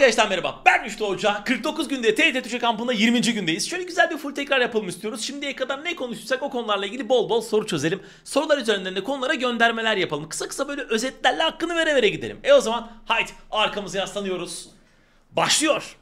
Arkadaşlar merhaba ben Müftü Hoca 49 günde TRT Türkçe kampında 20. gündeyiz Şöyle güzel bir full tekrar yapalım istiyoruz Şimdiye kadar ne konuşursak o konularla ilgili bol bol soru çözelim Sorular üzerinden de konulara göndermeler yapalım Kısa kısa böyle özetlerle hakkını vere vere gidelim E o zaman haydi arkamızı yaslanıyoruz Başlıyor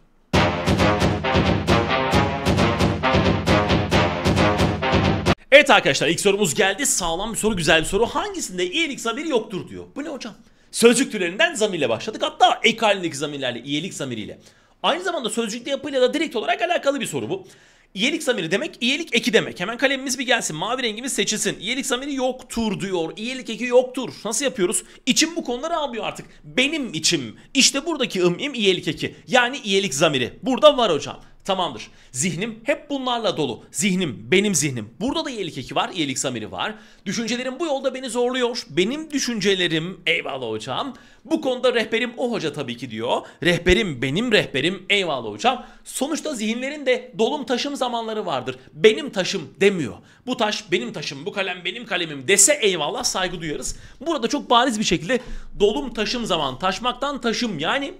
Evet arkadaşlar ilk sorumuz geldi sağlam bir soru güzel bir soru Hangisinde iyilik haberi yoktur diyor Bu ne hocam Sözcük türlerinden zamirle başladık. Hatta ek halindeki zamirlerle, iyilik zamiriyle. Aynı zamanda sözcükte yapıyla da direkt olarak alakalı bir soru bu. İyilik zamiri demek, iyilik eki demek. Hemen kalemimiz bir gelsin, mavi rengimiz seçilsin. İyilik zamiri yoktur diyor, iyilik eki yoktur. Nasıl yapıyoruz? İçim bu konuları almıyor artık. Benim içim. İşte buradaki ım im iyilik eki. Yani iyilik zamiri. Burada var hocam. Tamamdır. Zihnim hep bunlarla dolu. Zihnim, benim zihnim. Burada da iyilik eki var, iyilik zamiri var. Düşüncelerim bu yolda beni zorluyor. Benim düşüncelerim, eyvallah hocam. Bu konuda rehberim o hoca tabii ki diyor. Rehberim, benim rehberim, eyvallah hocam. Sonuçta zihinlerin de dolum taşım zamanları vardır. Benim taşım demiyor. Bu taş benim taşım, bu kalem benim kalemim dese eyvallah saygı duyarız. Burada çok bariz bir şekilde dolum taşım zaman, taşmaktan taşım yani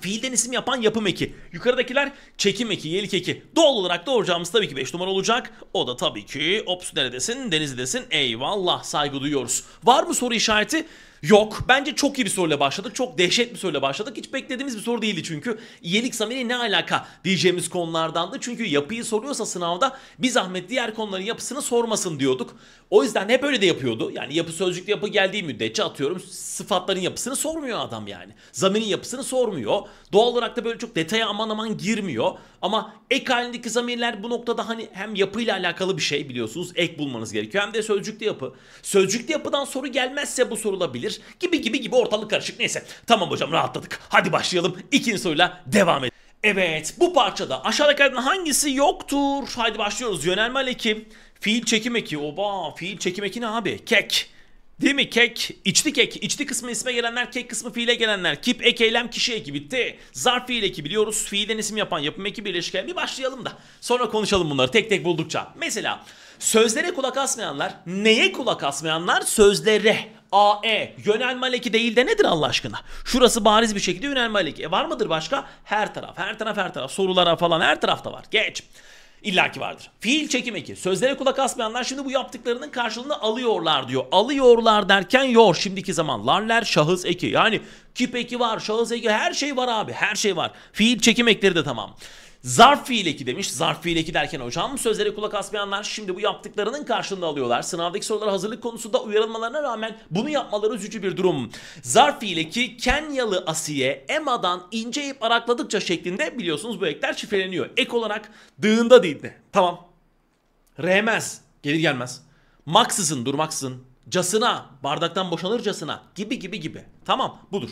Fiilden isim yapan yapım eki. Yukarıdakiler çekim eki, yelik eki. Doğal olarak doğuracağımız tabii ki 5 numara olacak. O da tabii ki Ops neredesin, Denizli'desin. Eyvallah saygı duyuyoruz. Var mı soru işareti? Yok. Bence çok iyi bir soruyla başladık. Çok dehşet bir soruyla başladık. Hiç beklediğimiz bir soru değildi çünkü. yelik zamiri ne alaka diyeceğimiz konulardandı. Çünkü yapıyı soruyorsa sınavda biz ahmet diğer konuların yapısını sormasın diyorduk. O yüzden hep öyle de yapıyordu. Yani yapı sözcükle yapı geldiği müddetçe atıyorum sıfatların yapısını sormuyor adam yani. Zamirin yapısını sormuyor. Doğal olarak da böyle çok detaya aman aman girmiyor. Ama ek halindeki zamirler bu noktada hani hem yapıyla alakalı bir şey biliyorsunuz. Ek bulmanız gerekiyor. Hem de sözcüklü yapı. Sözcüklü yapıdan soru gelmezse bu sorulabilir olabilir gibi gibi gibi ortalık karışık. Neyse tamam hocam rahatladık. Hadi başlayalım. İkinci soruyla devam edelim. Evet bu parçada aşağıdakilerden hangisi yoktur? Haydi başlıyoruz. Yönelme eki, fiil çekim eki. Oba fiil çekim eki ne abi? Kek. Değil mi? Kek, içli kek. İçli kısmı isme gelenler, kek kısmı fiile gelenler. Kip, ek, eylem, kişi eki bitti. Zarf fiil eki biliyoruz. Fiilden isim yapan yapım eki birleşken. Bir başlayalım da sonra konuşalım bunları tek tek buldukça. Mesela sözlere kulak asmayanlar, neye kulak asmayanlar? Sözlere. A, E. yönelme leki değil de nedir Allah aşkına? Şurası bariz bir şekilde yönelme leki. E var mıdır başka? Her taraf, her taraf, her taraf. Sorulara falan her tarafta var. Geç illaki vardır. Fiil çekim eki. Sözlere kulak asmayanlar şimdi bu yaptıklarının karşılığını alıyorlar diyor. Alıyorlar derken yor şimdiki zaman. şahıs eki. Yani kip eki var, şahıs eki her şey var abi. Her şey var. Fiil çekim ekleri de tamam. Zarf fiil eki demiş. Zarf fiil eki derken hocam sözlere kulak asmayanlar şimdi bu yaptıklarının karşılığını alıyorlar. Sınavdaki sorulara hazırlık konusunda uyarılmalarına rağmen bunu yapmaları üzücü bir durum. Zarf fiil eki Kenyalı Asiye Emma'dan ince ip arakladıkça şeklinde biliyorsunuz bu ekler şifreleniyor. Ek olarak dığında değildi. Tamam. remez Gelir gelmez. Maksızın durmaksızın. Casına. Bardaktan boşanırcasına. Gibi gibi gibi. Tamam budur.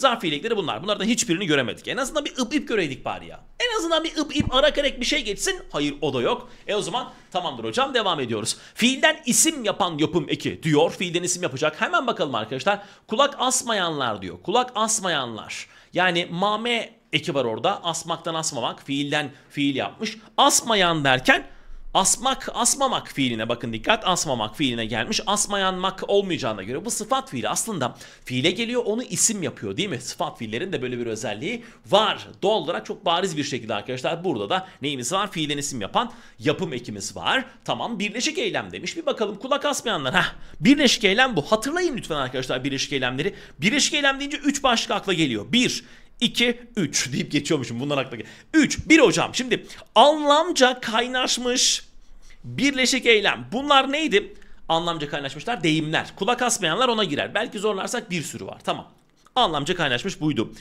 Zarf Zarfiyelikleri bunlar. Bunlardan hiçbirini göremedik. En azından bir ıp ip göreydik bari ya. En azından bir ıp ip ara karek bir şey geçsin. Hayır o da yok. E o zaman tamamdır hocam devam ediyoruz. Fiilden isim yapan yapım eki diyor. Fiilden isim yapacak. Hemen bakalım arkadaşlar. Kulak asmayanlar diyor. Kulak asmayanlar. Yani mame eki var orada. Asmaktan asmamak. Fiilden fiil yapmış. Asmayan derken Asmak, asmamak fiiline bakın dikkat asmamak fiiline gelmiş. asmayan mak olmayacağına göre bu sıfat fiili aslında fiile geliyor onu isim yapıyor değil mi? Sıfat fiillerin de böyle bir özelliği var. Doğal olarak çok bariz bir şekilde arkadaşlar burada da neyimiz var? Fiilen isim yapan yapım ekimiz var. Tamam birleşik eylem demiş. Bir bakalım kulak asmayanlar. Heh, birleşik eylem bu. Hatırlayın lütfen arkadaşlar birleşik eylemleri. Birleşik eylem deyince 3 başlık akla geliyor. 1. 2, 3 deyip geçiyormuşum. Bundan akla 3, 1 hocam. Şimdi anlamca kaynaşmış birleşik eylem. Bunlar neydi? Anlamca kaynaşmışlar deyimler. Kulak asmayanlar ona girer. Belki zorlarsak bir sürü var. Tamam. Anlamca kaynaşmış buydu.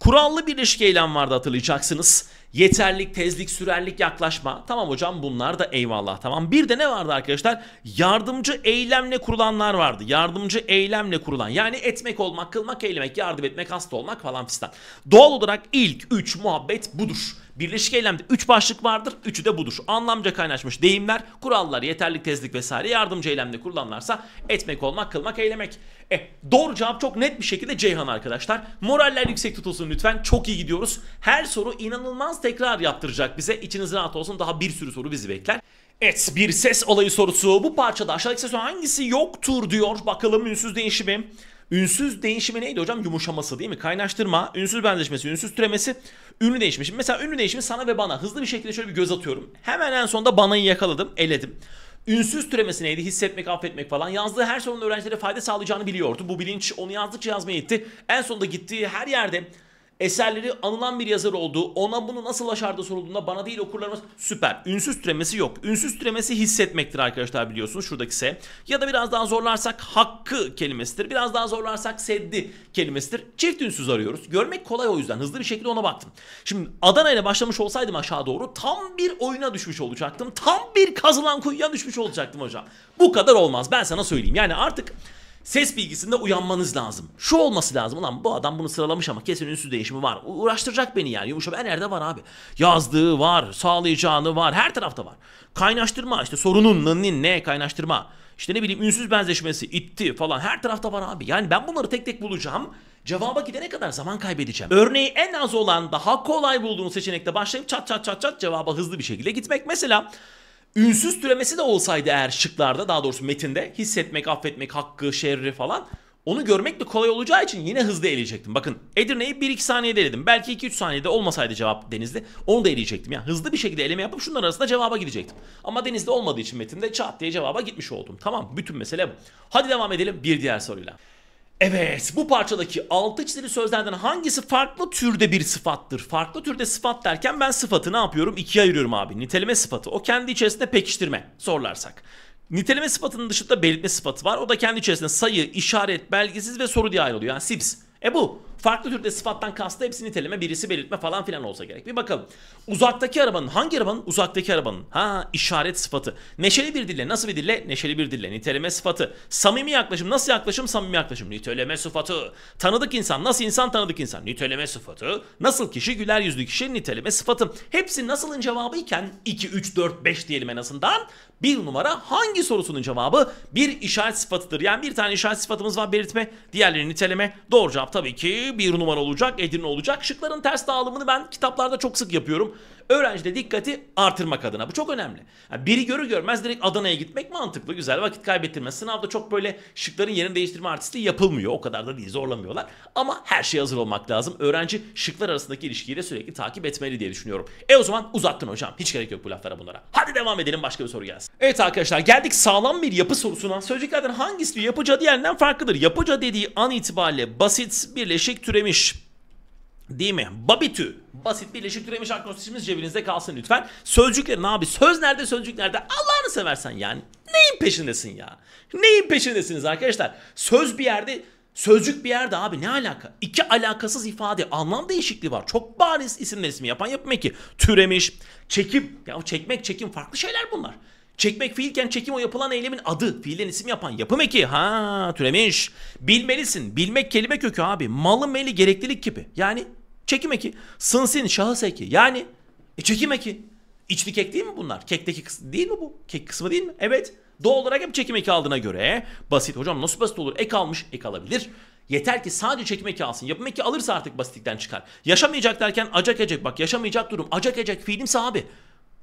Kurallı bir ilişki eylem vardı hatırlayacaksınız. Yeterlik, tezlik, sürerlik yaklaşma. Tamam hocam bunlar da eyvallah tamam. Bir de ne vardı arkadaşlar? Yardımcı eylemle kurulanlar vardı. Yardımcı eylemle kurulan. Yani etmek olmak, kılmak, eylemek, yardım etmek, hasta olmak falan fistan. Doğal olarak ilk 3 muhabbet budur. Birleşik eylemde 3 başlık vardır. Üçü de budur. Anlamca kaynaşmış deyimler, kurallar, yeterlik, tezlik vesaire yardımcı eylemde kullanılarsa etmek olmak, kılmak, eylemek. E, doğru cevap çok net bir şekilde Ceyhan arkadaşlar. Moraller yüksek tutulsun lütfen. Çok iyi gidiyoruz. Her soru inanılmaz tekrar yaptıracak bize. İçiniz rahat olsun. Daha bir sürü soru bizi bekler. Evet bir ses olayı sorusu. Bu parçada aşağıdaki ses hangisi yoktur diyor. Bakalım ünsüz değişimim. Ünsüz değişimi neydi hocam? Yumuşaması değil mi? Kaynaştırma, ünsüz benzeşmesi, ünsüz türemesi, ünlü değişimi. Şimdi mesela ünlü değişimi sana ve bana. Hızlı bir şekilde şöyle bir göz atıyorum. Hemen en sonda bana'yı yakaladım, eledim. Ünsüz türemesi neydi? Hissetmek, affetmek falan. Yazdığı her sorunun öğrencilere fayda sağlayacağını biliyordu. Bu bilinç onu yazdıkça yazmaya itti. En sonunda gittiği her yerde eserleri anılan bir yazar olduğu, ona bunu nasıl aşarda sorulduğunda bana değil okurlarımız süper. Ünsüz türemesi yok. Ünsüz türemesi hissetmektir arkadaşlar biliyorsunuz şuradaki S. Ya da biraz daha zorlarsak hakkı kelimesidir. Biraz daha zorlarsak seddi kelimesidir. Çift ünsüz arıyoruz. Görmek kolay o yüzden. Hızlı bir şekilde ona baktım. Şimdi Adana ile başlamış olsaydım aşağı doğru tam bir oyuna düşmüş olacaktım. Tam bir kazılan kuyuya düşmüş olacaktım hocam. Bu kadar olmaz. Ben sana söyleyeyim. Yani artık ses bilgisinde uyanmanız lazım. Şu olması lazım. Ulan bu adam bunu sıralamış ama kesin ünsüz değişimi var. U- uğraştıracak beni yani. Yumuşama her yerde var abi. Yazdığı var, sağlayacağını var. Her tarafta var. Kaynaştırma işte sorunun nın ne kaynaştırma. İşte ne bileyim ünsüz benzeşmesi, itti falan her tarafta var abi. Yani ben bunları tek tek bulacağım. Cevaba gidene kadar zaman kaybedeceğim. Örneği en az olan daha kolay bulduğunuz seçenekte başlayıp çat çat çat çat cevaba hızlı bir şekilde gitmek. Mesela Ünsüz türemesi de olsaydı eğer şıklarda daha doğrusu metinde hissetmek, affetmek, hakkı, şerri falan onu görmek de kolay olacağı için yine hızlı eleyecektim. Bakın Edirne'yi 1-2 saniyede eledim. Belki 2-3 saniyede olmasaydı cevap Denizli onu da eleyecektim. Yani hızlı bir şekilde eleme yapıp şunların arasında cevaba gidecektim. Ama Denizli olmadığı için metinde çat diye cevaba gitmiş oldum. Tamam bütün mesele bu. Hadi devam edelim bir diğer soruyla. Evet bu parçadaki altı çizili sözlerden hangisi farklı türde bir sıfattır? Farklı türde sıfat derken ben sıfatı ne yapıyorum? İkiye ayırıyorum abi. Niteleme sıfatı. O kendi içerisinde pekiştirme sorularsak. Niteleme sıfatının dışında belirtme sıfatı var. O da kendi içerisinde sayı, işaret, belgesiz ve soru diye ayrılıyor. Yani sips. E bu. Farklı türde sıfattan kastı hepsi niteleme, birisi belirtme falan filan olsa gerek. Bir bakalım. Uzaktaki arabanın, hangi arabanın? Uzaktaki arabanın. Ha işaret sıfatı. Neşeli bir dille, nasıl bir dille? Neşeli bir dille. Niteleme sıfatı. Samimi yaklaşım, nasıl yaklaşım? Samimi yaklaşım. Niteleme sıfatı. Tanıdık insan, nasıl insan? Tanıdık insan. Niteleme sıfatı. Nasıl kişi? Güler yüzlü kişi. Niteleme sıfatı. Hepsi nasılın cevabıyken iken 2, 3, 4, 5 diyelim en azından. Bir numara hangi sorusunun cevabı? Bir işaret sıfatıdır. Yani bir tane işaret sıfatımız var belirtme. Diğerleri niteleme. Doğru cevap tabii ki bir numara olacak, Edirne olacak. Şıkların ters dağılımını ben kitaplarda çok sık yapıyorum öğrencide dikkati artırmak adına. Bu çok önemli. Yani biri görür görmez direkt Adana'ya gitmek mantıklı. Güzel vakit kaybettirmez. Sınavda çok böyle şıkların yerini değiştirme artistliği yapılmıyor. O kadar da değil zorlamıyorlar. Ama her şey hazır olmak lazım. Öğrenci şıklar arasındaki ilişkiyi de sürekli takip etmeli diye düşünüyorum. E o zaman uzattın hocam. Hiç gerek yok bu laflara bunlara. Hadi devam edelim başka bir soru gelsin. Evet arkadaşlar geldik sağlam bir yapı sorusuna. Sözcüklerden hangisi yapıca diğerinden farklıdır? Yapıca dediği an itibariyle basit, birleşik, türemiş Değil mi? Babitü. Basit birleşik türemiş akrostişimiz cebinizde kalsın lütfen. Sözcükler ne abi söz nerede sözcük nerede? Allah'ını seversen yani. Neyin peşindesin ya? Neyin peşindesiniz arkadaşlar? Söz bir yerde Sözcük bir yerde abi ne alaka? İki alakasız ifade anlam değişikliği var. Çok bariz isim resmi yapan yapım eki. Türemiş, çekim. Ya çekmek, çekim farklı şeyler bunlar. Çekmek fiilken çekim o yapılan eylemin adı. Fiilen isim yapan yapım eki. Ha türemiş. Bilmelisin. Bilmek kelime kökü abi. Malı meli gereklilik gibi. Yani Çekim eki. Sınsin şahıs eki. Yani e, çekim eki. İçli ek değil mi bunlar? Kekteki kısmı değil mi bu? Kek kısmı değil mi? Evet. Doğal olarak hep çekim eki aldığına göre basit. Hocam nasıl basit olur? Ek almış, ek alabilir. Yeter ki sadece çekim eki alsın. Yapım eki alırsa artık basitlikten çıkar. Yaşamayacak derken acak ecek. Bak yaşamayacak durum. Acak ecek fiilimsi abi.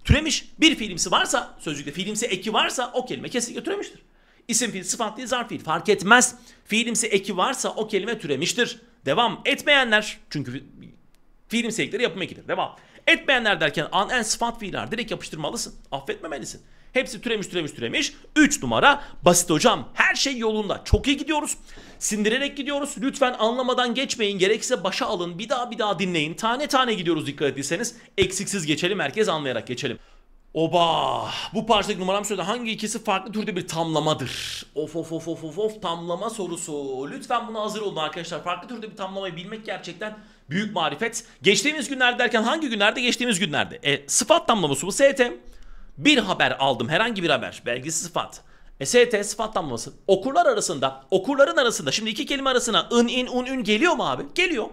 Türemiş. Bir fiilimsi varsa sözcükte fiilimsi eki varsa o kelime kesinlikle türemiştir. İsim fiil, sıfat değil, zarf fiil fark etmez. Fiilimsi eki varsa o kelime türemiştir. Devam etmeyenler çünkü Film nitelikleri yapım ekidir. Devam. Etmeyenler derken an en sıfat fiiller direkt yapıştırmalısın. Affetmemelisin. Hepsi türemiş türemiş türemiş. 3 numara basit hocam. Her şey yolunda. Çok iyi gidiyoruz. Sindirerek gidiyoruz. Lütfen anlamadan geçmeyin. Gerekse başa alın. Bir daha bir daha dinleyin. Tane tane gidiyoruz dikkat ettiyseniz. Eksiksiz geçelim. Herkes anlayarak geçelim. Oba! Bu parçadaki numaram söyledi. Hangi ikisi farklı türde bir tamlamadır? Of of of of of of tamlama sorusu. Lütfen buna hazır olun arkadaşlar. Farklı türde bir tamlamayı bilmek gerçekten Büyük marifet. Geçtiğimiz günlerde derken hangi günlerde? Geçtiğimiz günlerde. E, sıfat tamlaması bu ST. Bir haber aldım herhangi bir haber. Belgisi sıfat. E, ST sıfat tamlaması. Okurlar arasında, okurların arasında. Şimdi iki kelime arasına ın, in, un, ün geliyor mu abi? Geliyor.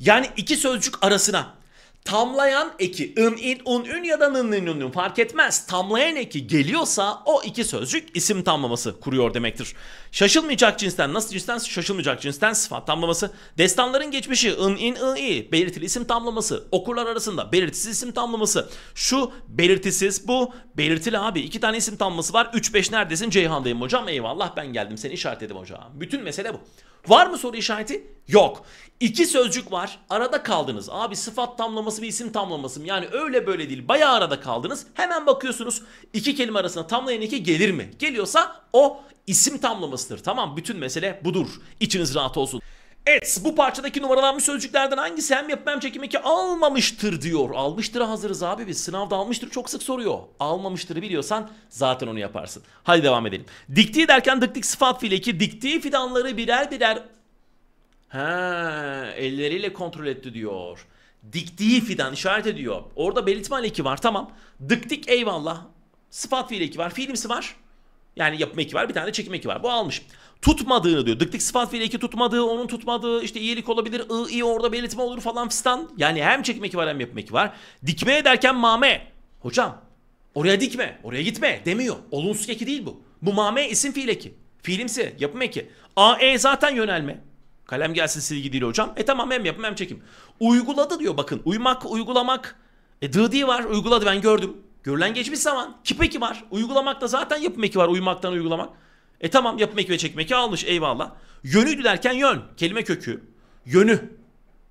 Yani iki sözcük arasına tamlayan eki ın in un ün ya da nın nın, nın fark etmez. Tamlayan eki geliyorsa o iki sözcük isim tamlaması kuruyor demektir. Şaşılmayacak cinsten nasıl cinsten şaşılmayacak cinsten sıfat tamlaması. Destanların geçmişi ın in ın i belirtili isim tamlaması. Okurlar arasında belirtisiz isim tamlaması. Şu belirtisiz bu belirtili abi. iki tane isim tamlaması var. 3-5 neredesin Ceyhan'dayım hocam eyvallah ben geldim seni işaret işaretledim hocam. Bütün mesele bu. Var mı soru işareti? Yok. İki sözcük var. Arada kaldınız. Abi sıfat tamlaması ve isim tamlaması mı? Yani öyle böyle değil. Bayağı arada kaldınız. Hemen bakıyorsunuz iki kelime arasında tamlayan iki gelir mi? Geliyorsa o isim tamlamasıdır. Tamam bütün mesele budur. İçiniz rahat olsun. Evet bu parçadaki numaralanmış sözcüklerden hangisi hem yapım hem çekim eki almamıştır diyor. Almıştır hazırız abi biz. Sınavda almıştır çok sık soruyor. Almamıştır biliyorsan zaten onu yaparsın. Hadi devam edelim. Diktiği derken dıktık sıfat fiil eki. Diktiği fidanları birer birer... Ha, elleriyle kontrol etti diyor. Diktiği fidan işaret ediyor. Orada belirtme eki var tamam. Dıktik eyvallah. Sıfat fiil eki var. Fiilimsi var. Yani yapım eki var. Bir tane de çekim eki var. Bu almış tutmadığını diyor. Dıktık sıfat fiili eki tutmadığı, onun tutmadığı, işte iyilik olabilir, ı, i orada belirtme olur falan fistan. Yani hem çekmek var hem yapmak var. Dikmeye derken mame. Hocam oraya dikme, oraya gitme demiyor. Olumsuz eki değil bu. Bu mame isim fiil eki. Fiilimsi, yapım eki. A, e zaten yönelme. Kalem gelsin silgi değil hocam. E tamam hem yapım hem çekim. Uyguladı diyor bakın. Uymak, uygulamak. E dıdi var, uyguladı ben gördüm. Görülen geçmiş zaman. kipeki eki var. Uygulamakta zaten yapım eki var. Uyumaktan uygulamak. E tamam yapım eki ve çekim almış eyvallah. yönü derken yön. Kelime kökü. Yönü.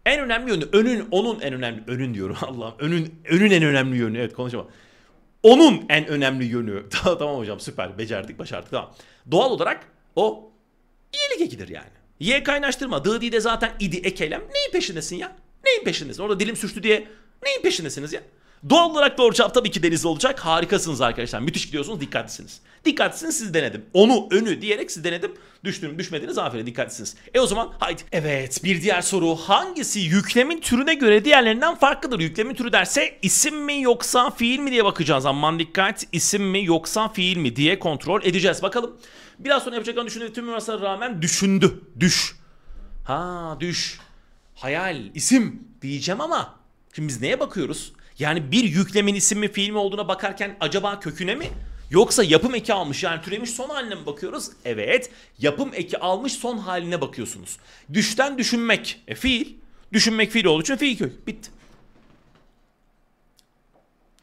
En önemli yönü. Önün, onun en önemli. Önün diyorum Allah'ım. Önün, önün en önemli yönü. Evet konuşamam. Onun en önemli yönü. tamam hocam süper. Becerdik başardık tamam. Doğal olarak o iyilik ekidir yani. Y kaynaştırma. D, de zaten idi ekelem. Neyin peşindesin ya? Neyin peşindesin? Orada dilim sürçtü diye neyin peşindesiniz ya? Doğal olarak doğru cevap tabii ki deniz olacak. Harikasınız arkadaşlar. Müthiş gidiyorsunuz. Dikkatlisiniz. Dikkatsiniz siz denedim. Onu önü diyerek siz denedim. Düştüm, düşmediniz aferin dikkatlisiniz. E o zaman haydi. Evet bir diğer soru. Hangisi yüklemin türüne göre diğerlerinden farklıdır? Yüklemin türü derse isim mi yoksa fiil mi diye bakacağız. Aman dikkat isim mi yoksa fiil mi diye kontrol edeceğiz. Bakalım. Biraz sonra yapacaklarını düşündü. Tüm üniversitelere rağmen düşündü. Düş. Ha düş. Hayal, isim diyeceğim ama şimdi biz neye bakıyoruz? Yani bir yüklemin isim mi fiil mi olduğuna bakarken acaba köküne mi Yoksa yapım eki almış yani türemiş son haline mi bakıyoruz? Evet. Yapım eki almış son haline bakıyorsunuz. Düşten düşünmek. E, fiil. Düşünmek fiil olduğu için fiil kök. Bitti.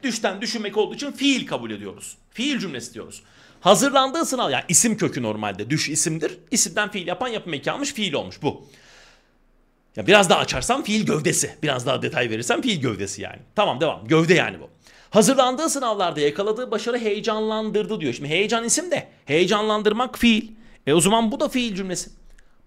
Düşten düşünmek olduğu için fiil kabul ediyoruz. Fiil cümlesi diyoruz. Hazırlandığı sınav yani isim kökü normalde. Düş isimdir. İsimden fiil yapan yapım eki almış fiil olmuş bu. Ya biraz daha açarsam fiil gövdesi. Biraz daha detay verirsem fiil gövdesi yani. Tamam devam. Gövde yani bu. Hazırlandığı sınavlarda yakaladığı başarı heyecanlandırdı diyor. Şimdi heyecan isim de heyecanlandırmak fiil. E o zaman bu da fiil cümlesi.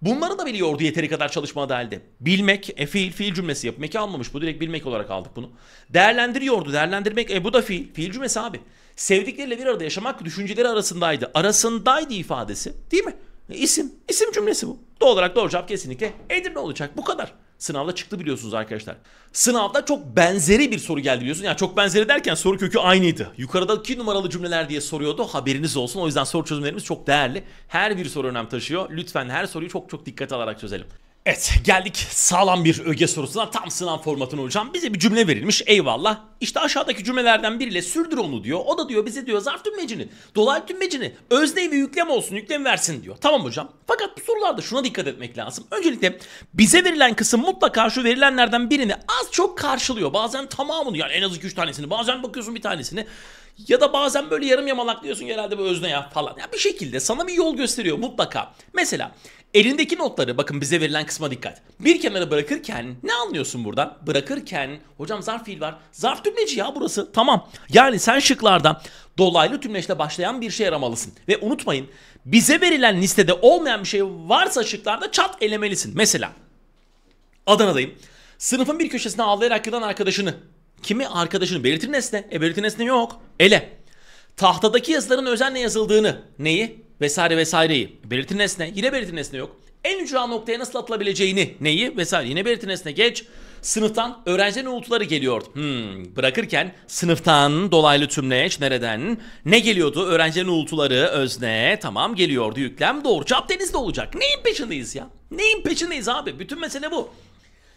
Bunları da biliyordu yeteri kadar çalışmadığı halde. Bilmek, e fiil, fiil cümlesi yapmak ki almamış. Bu direkt bilmek olarak aldık bunu. Değerlendiriyordu. Değerlendirmek, e bu da fiil. Fiil cümlesi abi. Sevdikleriyle bir arada yaşamak düşünceleri arasındaydı. Arasındaydı ifadesi değil mi? İsim. isim cümlesi bu. Doğal olarak doğru cevap kesinlikle Edirne olacak. Bu kadar. Sınavda çıktı biliyorsunuz arkadaşlar. Sınavda çok benzeri bir soru geldi biliyorsunuz. Yani çok benzeri derken soru kökü aynıydı. Yukarıdaki numaralı cümleler diye soruyordu. Haberiniz olsun. O yüzden soru çözümlerimiz çok değerli. Her bir soru önem taşıyor. Lütfen her soruyu çok çok dikkat alarak çözelim. Evet geldik sağlam bir öge sorusuna tam sınav formatına hocam. Bize bir cümle verilmiş eyvallah. İşte aşağıdaki cümlelerden biriyle sürdür onu diyor. O da diyor bize diyor zarf tümmecini, dolaylı tümmecini, özne ve yüklem olsun yüklem versin diyor. Tamam hocam. Fakat bu sorularda şuna dikkat etmek lazım. Öncelikle bize verilen kısım mutlaka şu verilenlerden birini az çok karşılıyor. Bazen tamamını yani en az 2-3 tanesini bazen bakıyorsun bir tanesini. Ya da bazen böyle yarım yamalak diyorsun genelde bu özne ya falan. Ya bir şekilde sana bir yol gösteriyor mutlaka. Mesela Elindeki notları bakın bize verilen kısma dikkat. Bir kenara bırakırken ne anlıyorsun buradan? Bırakırken hocam zarf fiil var. Zarf tümleci ya burası. Tamam. Yani sen şıklarda dolaylı tümleçle başlayan bir şey aramalısın. Ve unutmayın bize verilen listede olmayan bir şey varsa şıklarda çat elemelisin. Mesela Adana'dayım. Sınıfın bir köşesine ağlayarak yılan arkadaşını. Kimi arkadaşını belirtir nesne. E belirtir nesne yok. Ele. Tahtadaki yazıların özenle yazıldığını. Neyi? vesaire vesaireyi belirti nesne yine belirti nesne yok. En ücra noktaya nasıl atılabileceğini neyi vesaire yine belirti nesne geç. Sınıftan öğrencilerin uğultuları geliyor. Hmm, bırakırken sınıftan dolaylı tümleç nereden ne geliyordu? Öğrencilerin uğultuları özne tamam geliyordu yüklem doğru cevap denizde olacak. Neyin peşindeyiz ya? Neyin peşindeyiz abi? Bütün mesele bu.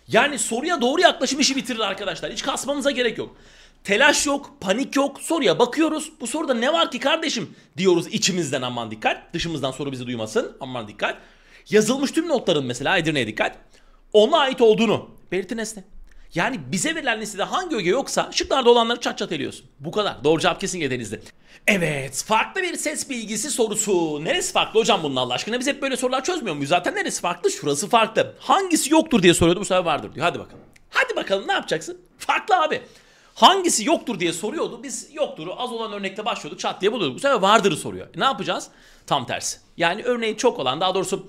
Yani soruya doğru yaklaşım işi bitirir arkadaşlar. Hiç kasmamıza gerek yok. Telaş yok, panik yok. Soruya bakıyoruz. Bu soruda ne var ki kardeşim diyoruz içimizden aman dikkat. Dışımızdan soru bizi duymasın aman dikkat. Yazılmış tüm notların mesela Edirne'ye dikkat. Ona ait olduğunu belirtin nesne. Yani bize verilen listede hangi öge yoksa şıklarda olanları çat çat eliyorsun. Bu kadar. Doğru cevap kesin Denizli. Evet. Farklı bir ses bilgisi sorusu. Neresi farklı hocam bunun Allah aşkına? Biz hep böyle sorular çözmüyor muyuz? Zaten neresi farklı? Şurası farklı. Hangisi yoktur diye soruyordu. Bu sefer vardır diyor. Hadi bakalım. Hadi bakalım ne yapacaksın? Farklı abi. Hangisi yoktur diye soruyordu. Biz yoktur'u az olan örnekle başlıyorduk. Çat diye buluyorduk. Bu sefer vardır'ı soruyor. E, ne yapacağız? Tam tersi. Yani örneği çok olan daha doğrusu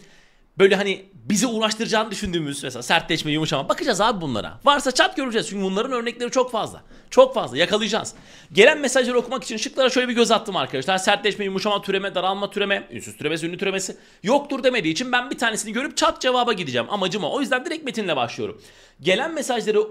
böyle hani bizi uğraştıracağını düşündüğümüz mesela sertleşme, yumuşama. Bakacağız abi bunlara. Varsa çat göreceğiz. Çünkü bunların örnekleri çok fazla. Çok fazla. Yakalayacağız. Gelen mesajları okumak için şıklara şöyle bir göz attım arkadaşlar. Sertleşme, yumuşama, türeme, daralma, türeme, ünsüz türemesi, ünlü türemesi yoktur demediği için ben bir tanesini görüp çat cevaba gideceğim. Amacım o. O yüzden direkt metinle başlıyorum. Gelen mesajları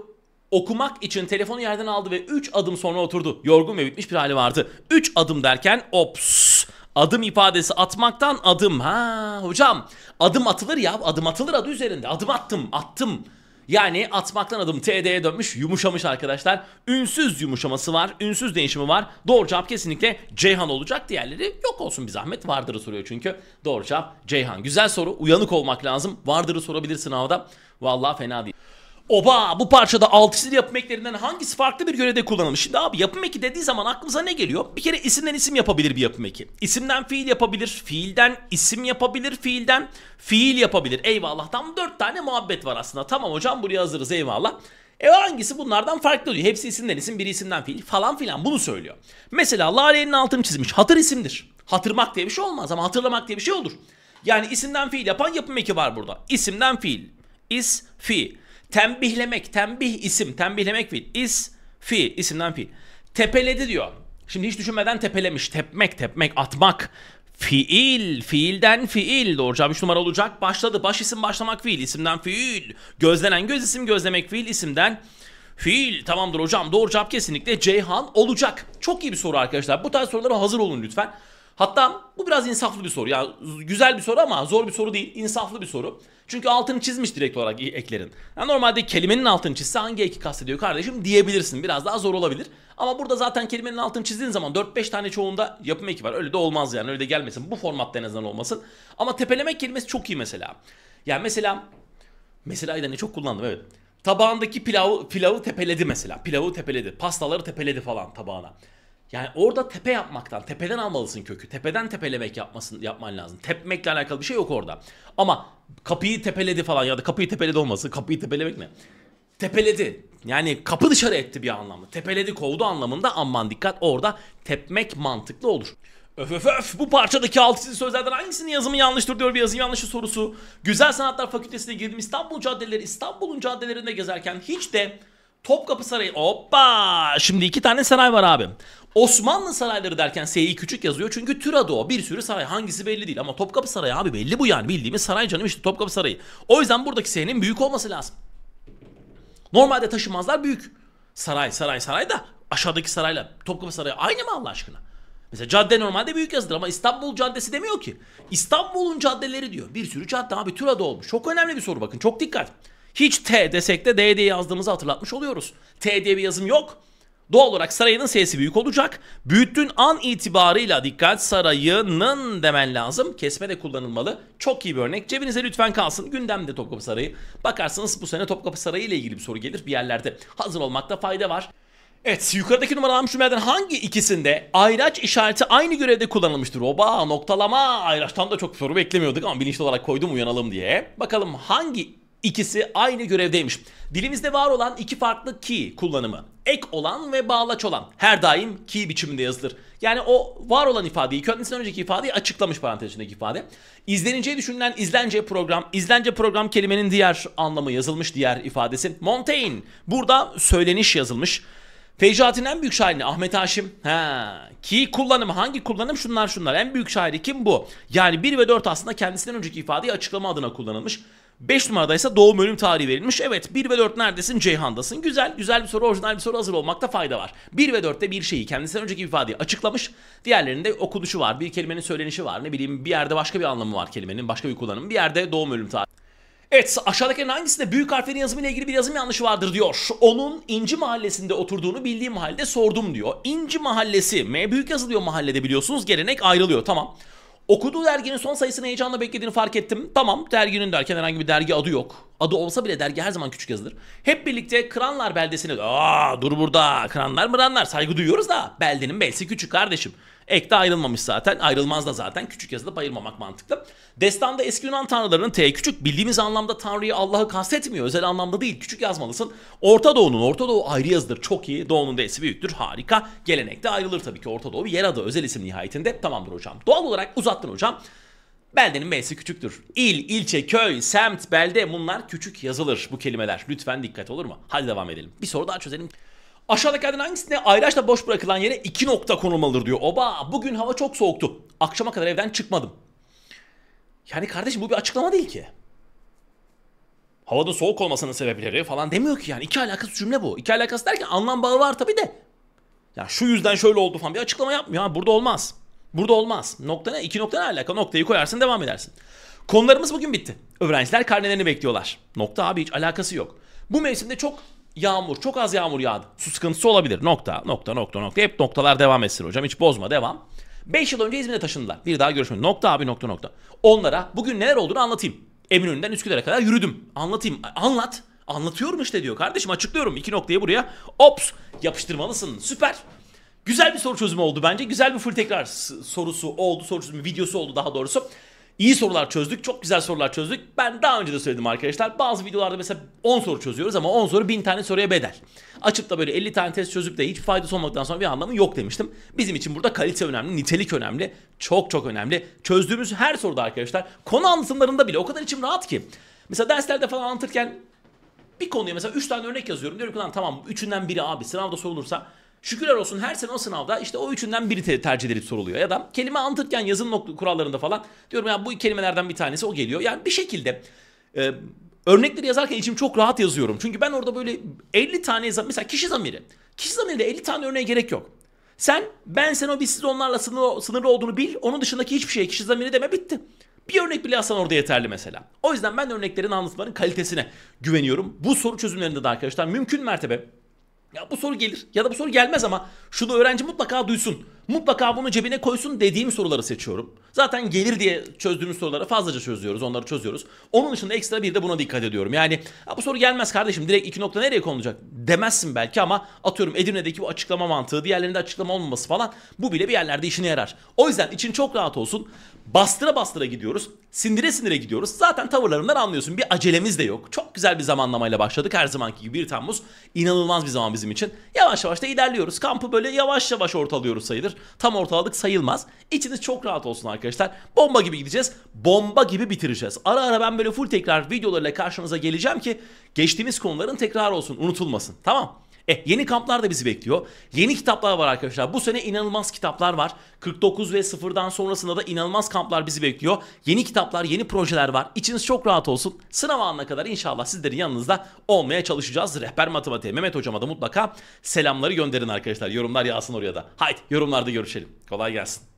okumak için telefonu yerden aldı ve 3 adım sonra oturdu. Yorgun ve bitmiş bir hali vardı. 3 adım derken ops Adım ifadesi atmaktan adım. Ha hocam adım atılır ya adım atılır adı üzerinde. Adım attım attım. Yani atmaktan adım TD'ye dönmüş yumuşamış arkadaşlar. Ünsüz yumuşaması var. Ünsüz değişimi var. Doğru cevap kesinlikle Ceyhan olacak. Diğerleri yok olsun bir zahmet. Vardır'ı soruyor çünkü. Doğru cevap Ceyhan. Güzel soru. Uyanık olmak lazım. Vardır'ı sorabilir sınavda. Vallahi fena değil. Oba bu parçada altısını yapım eklerinden hangisi farklı bir görevde kullanılmış? Şimdi abi yapım eki dediği zaman aklımıza ne geliyor? Bir kere isimden isim yapabilir bir yapım eki. İsimden fiil yapabilir, fiilden isim yapabilir, fiilden fiil yapabilir. Eyvallah tam dört tane muhabbet var aslında. Tamam hocam buraya hazırız eyvallah. E hangisi bunlardan farklı diyor. Hepsi isimden isim, biri isimden fiil falan filan bunu söylüyor. Mesela Lale'nin altını çizmiş. Hatır isimdir. Hatırmak diye bir şey olmaz ama hatırlamak diye bir şey olur. Yani isimden fiil yapan yapım eki var burada. İsimden fiil. İs, fiil. Tembihlemek, tembih isim, tembihlemek fiil. is fiil, isimden fiil. Tepeledi diyor. Şimdi hiç düşünmeden tepelemiş. Tepmek, tepmek, atmak. Fiil, fiilden fiil. Doğru cevap 3 numara olacak. Başladı. Baş isim başlamak fiil, isimden fiil. Gözlenen göz isim, gözlemek fiil, isimden Fiil tamamdır hocam. Doğru cevap kesinlikle Ceyhan olacak. Çok iyi bir soru arkadaşlar. Bu tarz sorulara hazır olun lütfen. Hatta bu biraz insaflı bir soru. yani güzel bir soru ama zor bir soru değil. İnsaflı bir soru. Çünkü altını çizmiş direkt olarak eklerin. Yani normalde kelimenin altını çizse hangi eki kastediyor kardeşim diyebilirsin. Biraz daha zor olabilir. Ama burada zaten kelimenin altını çizdiğin zaman 4-5 tane çoğunda yapım eki var. Öyle de olmaz yani. Öyle de gelmesin. Bu formatta en azından olmasın. Ama tepelemek kelimesi çok iyi mesela. Yani mesela mesela da ne çok kullandım evet. Tabağındaki pilavı pilavı tepeledi mesela. Pilavı tepeledi. Pastaları tepeledi falan tabağına. Yani orada tepe yapmaktan, tepeden almalısın kökü. Tepeden tepelemek yapmasın, yapman lazım. Tepmekle alakalı bir şey yok orada. Ama kapıyı tepeledi falan ya da kapıyı tepeledi olması, kapıyı tepelemek ne? Tepeledi. Yani kapı dışarı etti bir anlamda. Tepeledi, kovdu anlamında aman dikkat orada tepmek mantıklı olur. Öf öf öf bu parçadaki alt çizili sözlerden hangisinin yazımı yanlıştır diyor bir yazım yanlışı sorusu. Güzel Sanatlar Fakültesi'ne girdim İstanbul caddeleri İstanbul'un caddelerinde gezerken hiç de Topkapı Sarayı hoppa şimdi iki tane saray var abim. Osmanlı sarayları derken S'yi küçük yazıyor. Çünkü türadı o. Bir sürü saray. Hangisi belli değil. Ama Topkapı Sarayı abi belli bu yani. Bildiğimiz saray canım işte Topkapı Sarayı. O yüzden buradaki S'nin büyük olması lazım. Normalde taşımazlar büyük. Saray saray saray da aşağıdaki sarayla Topkapı Sarayı aynı mı Allah aşkına? Mesela cadde normalde büyük yazılır ama İstanbul Caddesi demiyor ki. İstanbul'un caddeleri diyor. Bir sürü cadde abi Türa'da olmuş. Çok önemli bir soru bakın. Çok dikkat. Hiç T desek de D diye yazdığımızı hatırlatmış oluyoruz. T diye bir yazım yok. Doğal olarak sarayının sesi büyük olacak. Büyüttüğün an itibarıyla dikkat sarayının demen lazım. Kesme de kullanılmalı. Çok iyi bir örnek. Cebinize lütfen kalsın. Gündemde Topkapı Sarayı. Bakarsınız bu sene Topkapı Sarayı ile ilgili bir soru gelir bir yerlerde. Hazır olmakta fayda var. Evet yukarıdaki numaralı cümlelerden hangi ikisinde ayraç işareti aynı görevde kullanılmıştır? Oba noktalama ayraçtan da çok soru beklemiyorduk ama bilinçli olarak koydum uyanalım diye. Bakalım hangi İkisi aynı görevdeymiş. Dilimizde var olan iki farklı ki kullanımı. Ek olan ve bağlaç olan her daim ki biçiminde yazılır. Yani o var olan ifadeyi, kendisinden önceki ifadeyi açıklamış parantez içindeki ifade. İzleneceği düşünülen izlence program, izlence program kelimenin diğer anlamı yazılmış diğer ifadesi. Montaigne burada söyleniş yazılmış. Fecaatin en büyük şairi Ahmet Haşim. Ha, ki kullanım hangi kullanım? Şunlar şunlar. En büyük şairi kim bu? Yani 1 ve 4 aslında kendisinden önceki ifadeyi açıklama adına kullanılmış. 5 numaradaysa doğum ölüm tarihi verilmiş. Evet 1 ve 4 neredesin? Ceyhan'dasın. Güzel, güzel bir soru, orijinal bir soru hazır olmakta fayda var. 1 ve 4'te bir şeyi kendisinden önceki ifadeyi açıklamış. Diğerlerinde okuluşu var, bir kelimenin söylenişi var. Ne bileyim bir yerde başka bir anlamı var kelimenin, başka bir kullanımı. Bir yerde doğum ölüm tarihi. Evet aşağıdaki hangisinde büyük harflerin yazımıyla ilgili bir yazım yanlışı vardır diyor. Onun İnci Mahallesi'nde oturduğunu bildiğim halde sordum diyor. İnci Mahallesi M büyük yazılıyor mahallede biliyorsunuz. Gelenek ayrılıyor tamam. Okuduğu derginin son sayısını heyecanla beklediğini fark ettim. Tamam derginin derken herhangi bir dergi adı yok. Adı olsa bile dergi her zaman küçük yazılır. Hep birlikte kranlar beldesine aa dur burada kranlar, mıranlar saygı duyuyoruz da beldenin belsi küçük kardeşim. Ek ayrılmamış zaten. Ayrılmaz da zaten. Küçük yazıda bayılmamak mantıklı. Destanda eski Yunan tanrılarının T küçük bildiğimiz anlamda tanrıyı Allah'ı kastetmiyor. Özel anlamda değil. Küçük yazmalısın. Orta Doğu'nun Orta Doğu ayrı yazılır. Çok iyi. Doğu'nun D'si büyüktür. Harika. Gelenekte ayrılır tabii ki Orta Doğu. Bir yer adı özel isim nihayetinde. Tamamdır hocam. Doğal olarak uzattın hocam. Beldenin M'si küçüktür. İl, ilçe, köy, semt, belde bunlar küçük yazılır bu kelimeler. Lütfen dikkat olur mu? Hadi devam edelim. Bir soru daha çözelim. Aşağıdaki adın hangisinde ayraçla boş bırakılan yere iki nokta konulmalıdır diyor. Oba bugün hava çok soğuktu. Akşama kadar evden çıkmadım. Yani kardeşim bu bir açıklama değil ki. Havada soğuk olmasının sebepleri falan demiyor ki yani. iki alakası cümle bu. İki alakası derken anlam bağı var tabii de. Ya şu yüzden şöyle oldu falan bir açıklama yapmıyor. Ha, burada olmaz. Burada olmaz. Nokta ne? İki nokta ne alaka? Noktayı koyarsın devam edersin. Konularımız bugün bitti. Öğrenciler karnelerini bekliyorlar. Nokta abi hiç alakası yok. Bu mevsimde çok yağmur. Çok az yağmur yağdı. Su sıkıntısı olabilir. Nokta, nokta, nokta, nokta. Hep noktalar devam etsin hocam. Hiç bozma, devam. 5 yıl önce İzmir'e taşındılar. Bir daha görüşmedim. Nokta abi, nokta, nokta. Onlara bugün neler olduğunu anlatayım. Eminönü'nden Üsküdar'a kadar yürüdüm. Anlatayım. Anlat. Anlatıyorum işte diyor. Kardeşim açıklıyorum. iki noktayı buraya. Ops. Yapıştırmalısın. Süper. Güzel bir soru çözümü oldu bence. Güzel bir full tekrar sorusu oldu. Soru çözümü videosu oldu daha doğrusu. İyi sorular çözdük. Çok güzel sorular çözdük. Ben daha önce de söyledim arkadaşlar. Bazı videolarda mesela 10 soru çözüyoruz ama 10 soru 1000 tane soruya bedel. Açıp da böyle 50 tane test çözüp de hiç faydası olmadıktan sonra bir anlamı yok demiştim. Bizim için burada kalite önemli, nitelik önemli. Çok çok önemli. Çözdüğümüz her soruda arkadaşlar konu anlatımlarında bile o kadar içim rahat ki. Mesela derslerde falan anlatırken bir konuya mesela 3 tane örnek yazıyorum. Diyorum ki lan tamam 3'ünden biri abi sınavda sorulursa Şükürler olsun her sene o sınavda işte o üçünden biri tercih edilip soruluyor. Ya da kelime anlatırken yazın kurallarında falan diyorum ya bu kelimelerden bir tanesi o geliyor. Yani bir şekilde e, örnekleri yazarken içim çok rahat yazıyorum. Çünkü ben orada böyle 50 tane yazan mesela kişi zamiri. Kişi zamirinde 50 tane örneğe gerek yok. Sen ben sen o biz siz onlarla sınırlı sınırlı olduğunu bil. Onun dışındaki hiçbir şey kişi zamiri deme bitti. Bir örnek bile yazsan orada yeterli mesela. O yüzden ben örneklerin anlatıların kalitesine güveniyorum. Bu soru çözümlerinde de arkadaşlar mümkün mertebe ya bu soru gelir ya da bu soru gelmez ama şunu öğrenci mutlaka duysun. Mutlaka bunu cebine koysun dediğim soruları seçiyorum. Zaten gelir diye çözdüğümüz soruları fazlaca çözüyoruz, onları çözüyoruz. Onun dışında ekstra bir de buna dikkat ediyorum. Yani ya bu soru gelmez kardeşim direkt iki nokta nereye konulacak demezsin belki ama atıyorum Edirne'deki bu açıklama mantığı, diğerlerinde açıklama olmaması falan bu bile bir yerlerde işine yarar. O yüzden için çok rahat olsun. Bastıra bastıra gidiyoruz. Sindire sindire gidiyoruz. Zaten tavırlarımdan anlıyorsun. Bir acelemiz de yok. Çok güzel bir zamanlamayla başladık. Her zamanki gibi 1 Temmuz inanılmaz bir zaman bizim için. Yavaş yavaş da ilerliyoruz. Kampı böyle yavaş yavaş ortalıyoruz sayılır. Tam ortaladık sayılmaz. İçiniz çok rahat olsun arkadaşlar. Bomba gibi gideceğiz. Bomba gibi bitireceğiz. Ara ara ben böyle full tekrar videolarıyla karşınıza geleceğim ki geçtiğimiz konuların tekrar olsun. Unutulmasın. Tamam e, yeni kamplar da bizi bekliyor. Yeni kitaplar var arkadaşlar. Bu sene inanılmaz kitaplar var. 49 ve 0'dan sonrasında da inanılmaz kamplar bizi bekliyor. Yeni kitaplar, yeni projeler var. İçiniz çok rahat olsun. Sınav anına kadar inşallah sizlerin yanınızda olmaya çalışacağız. Rehber matematiğe Mehmet hocama da mutlaka selamları gönderin arkadaşlar. Yorumlar yağsın oraya da. Haydi yorumlarda görüşelim. Kolay gelsin.